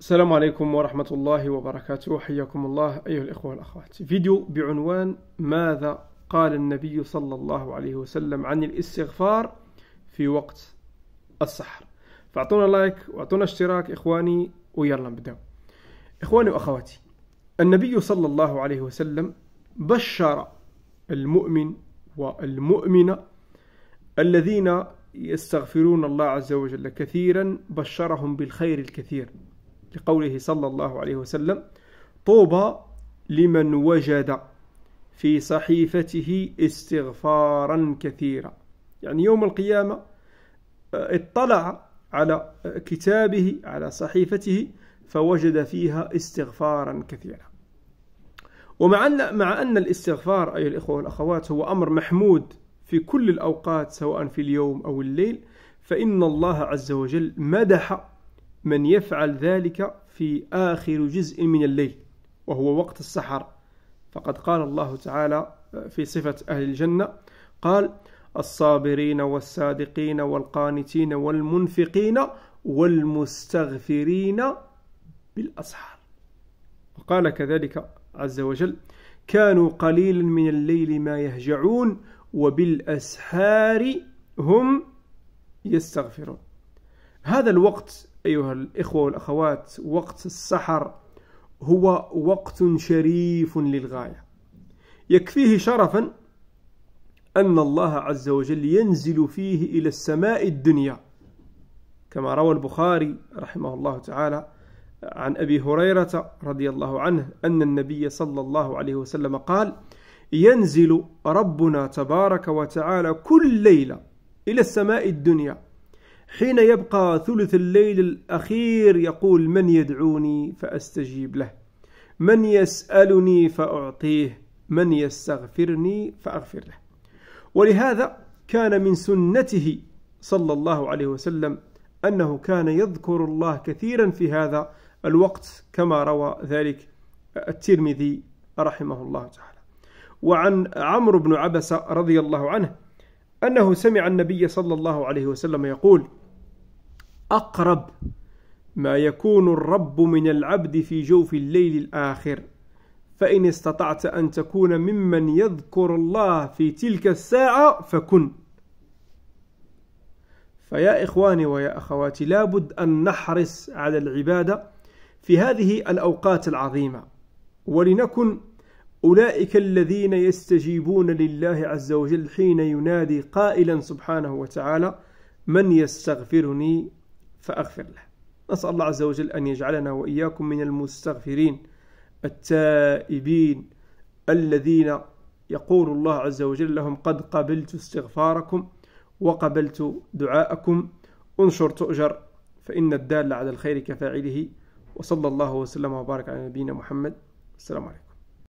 السلام عليكم ورحمة الله وبركاته حياكم الله أيها الإخوة والأخوات فيديو بعنوان ماذا قال النبي صلى الله عليه وسلم عن الاستغفار في وقت السحر فاعطونا لايك واعطونا اشتراك إخواني ويلا نبدأ إخواني وأخواتي النبي صلى الله عليه وسلم بشر المؤمن والمؤمنة الذين يستغفرون الله عز وجل كثيرا بشرهم بالخير الكثير لقوله صلى الله عليه وسلم طوبى لمن وجد في صحيفته استغفارا كثيرا يعني يوم القيامة آه، اطلع على آه، كتابه على صحيفته فوجد فيها استغفارا كثيرا ومع أن مع أن الاستغفار أيها الإخوة والأخوات هو أمر محمود في كل الأوقات سواء في اليوم أو الليل فإن الله عز وجل مدح من يفعل ذلك في آخر جزء من الليل وهو وقت السحر فقد قال الله تعالى في صفة أهل الجنة قال الصابرين والصادقين والقانتين والمنفقين والمستغفرين بالأسحار وقال كذلك عز وجل كانوا قليلا من الليل ما يهجعون وبالأسحار هم يستغفرون هذا الوقت أيها الإخوة والأخوات وقت السحر هو وقت شريف للغاية يكفيه شرفا أن الله عز وجل ينزل فيه إلى السماء الدنيا كما روى البخاري رحمه الله تعالى عن أبي هريرة رضي الله عنه أن النبي صلى الله عليه وسلم قال ينزل ربنا تبارك وتعالى كل ليلة إلى السماء الدنيا حين يبقى ثلث الليل الأخير يقول من يدعوني فأستجيب له من يسألني فأعطيه من يستغفرني فأغفر له ولهذا كان من سنته صلى الله عليه وسلم أنه كان يذكر الله كثيرا في هذا الوقت كما روى ذلك الترمذي رحمه الله تعالى وعن عمرو بن عبس رضي الله عنه أنه سمع النبي صلى الله عليه وسلم يقول أقرب ما يكون الرب من العبد في جوف الليل الآخر فإن استطعت أن تكون ممن يذكر الله في تلك الساعة فكن فيا إخواني ويا أخواتي لابد أن نحرص على العبادة في هذه الأوقات العظيمة ولنكن أولئك الذين يستجيبون لله عز وجل حين ينادي قائلا سبحانه وتعالى من يستغفرني فأغفر له نسأل الله عز وجل أن يجعلنا وإياكم من المستغفرين التائبين الذين يقول الله عز وجل لهم قد قبلت استغفاركم وقبلت دعاءكم انشر تؤجر فإن الدال على الخير كفاعله وصلى الله وسلم وبارك على نبينا محمد السلام عليكم